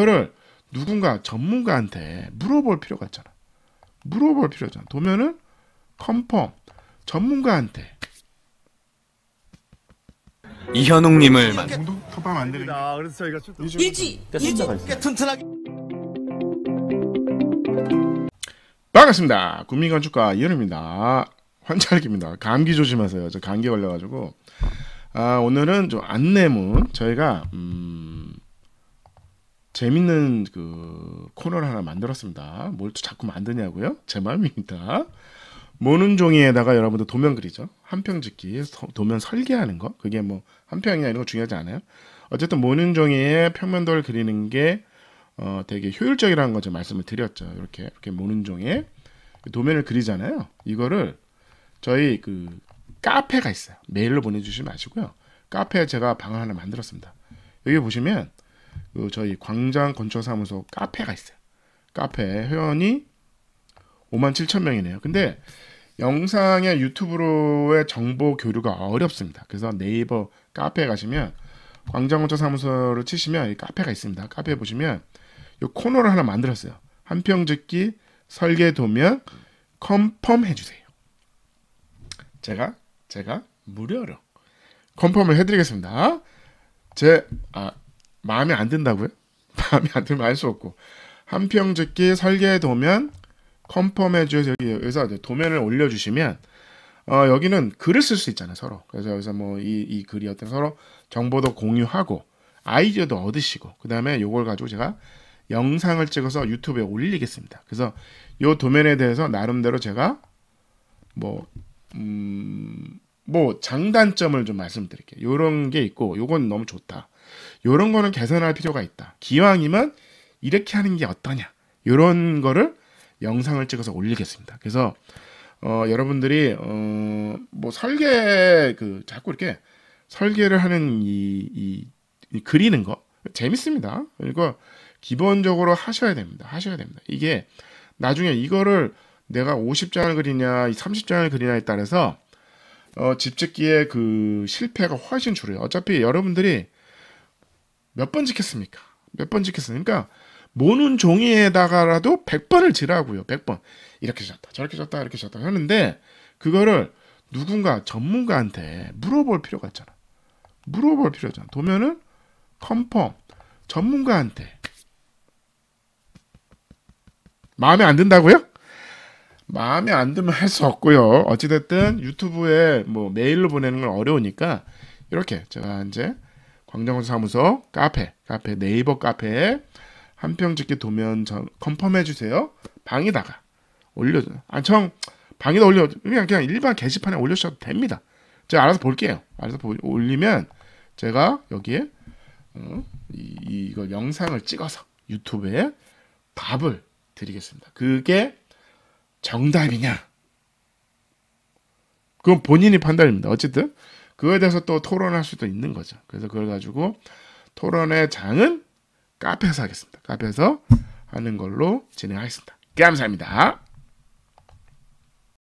이거를 누군가 전문가한테 물어볼 필요가 있잖아. 물어볼 필요가 있잖아. 도면은 컨펌 전문가한테 이현웅님을 컨펌 안 되는 아, 그래서 저희가 일지 일지 튼튼하게 반갑습니다. 국민건축가 이현우입니다. 환절기입니다. 감기 조심하세요. 저 감기 걸려가지고 아, 오늘은 좀 안내문 저희가 음, 재밌는 그 코너를 하나 만들었습니다. 뭘 또 자꾸 만드냐고요? 제 마음입니다. 모는 종이에다가 여러분들 도면 그리죠. 한평 짓기, 도면 설계하는 거. 그게 뭐 한 평이나 이런 거 중요하지 않아요. 어쨌든 모는 종이에 평면도를 그리는 게 어, 되게 효율적이라는 거죠. 말씀을 드렸죠. 이렇게 이렇게 모는 종이에 그 도면을 그리잖아요. 이거를 저희 그 카페가 있어요. 메일로 보내주시면 마시고요 카페에 제가 방을 하나 만들었습니다. 여기 보시면 그 저희 광장 건축사무소 카페가 있어요. 카페 회원이 5만 7천 명이네요. 근데 영상이 유튜브로의 정보 교류가 어렵습니다. 그래서 네이버 카페 가시면 광장건축 사무소를 치시면 이 카페가 있습니다. 카페 보시면 이 코너를 하나 만들었어요. 한 평 짓기 설계 도면 컨펌 해주세요. 제가 제가 무료로 컨펌을 해드리겠습니다. 제 아, 마음에 안 든다고요? 마음에 안 들면 알 수 없고 한평 짓기 설계 도면 컴펌해 주세요. 여기서 도면을 올려주시면 어, 여기는 글을 쓸 수 있잖아요 서로. 그래서 여기서 뭐이 이 글이 어떤 서로 정보도 공유하고 아이디어도 얻으시고 그 다음에 요걸 가지고 제가 영상을 찍어서 유튜브에 올리겠습니다. 그래서 요 도면에 대해서 나름대로 제가 뭐, 음, 뭐 장단점을 좀 말씀드릴게요. 요런 게 있고 요건 너무 좋다. 요런 거는 개선할 필요가 있다. 기왕이면 이렇게 하는 게 어떠냐. 요런 거를 영상을 찍어서 올리겠습니다. 그래서 어, 여러분들이 어, 뭐 설계 그 자꾸 이렇게 설계를 하는 이, 이, 이 그리는 거 재밌습니다. 그리고 기본적으로 하셔야 됩니다. 하셔야 됩니다. 이게 나중에 이거를 내가 50장을 그리냐, 30장을 그리냐에 따라서 어, 집 짓기의 그 실패가 훨씬 줄어요. 어차피 여러분들이 몇번 지켰습니까? 몇번 지켰습니까? 그러니까 모는 종이에다가라도 100번을 지라고요. 100번. 이렇게 졌다. 저렇게 졌다. 이렇게 졌다. 하는데 그거를 누군가 전문가한테 물어볼 필요가 있잖아. 물어볼 필요가 있잖아. 도면은 컨펌 전문가한테 마음에 안 든다고요? 마음에 안 들면 할 수 없고요. 어찌됐든 유튜브에 뭐 메일로 보내는 건 어려우니까 이렇게 제가 이제 광장원 사무소 카페 카페 네이버 카페에 한평 짓기 도면 전 컨펌해 주세요. 방에다가 올려줘 아, 안청 방에다 올려 그냥 그냥 일반 게시판에 올려주셔도 됩니다. 제가 알아서 볼게요. 알아서 보, 올리면 제가 여기에 어, 이, 이걸 영상을 찍어서 유튜브에 답을 드리겠습니다. 그게 정답이냐? 그건 본인이 판단입니다. 어쨌든 그에 거 대해서 또 토론할 수도 있는 거죠. 그래서 그걸 가지고 토론의 장은 카페에서 하겠습니다. 카페에서 하는 걸로 진행하겠습니다. 감사합니다.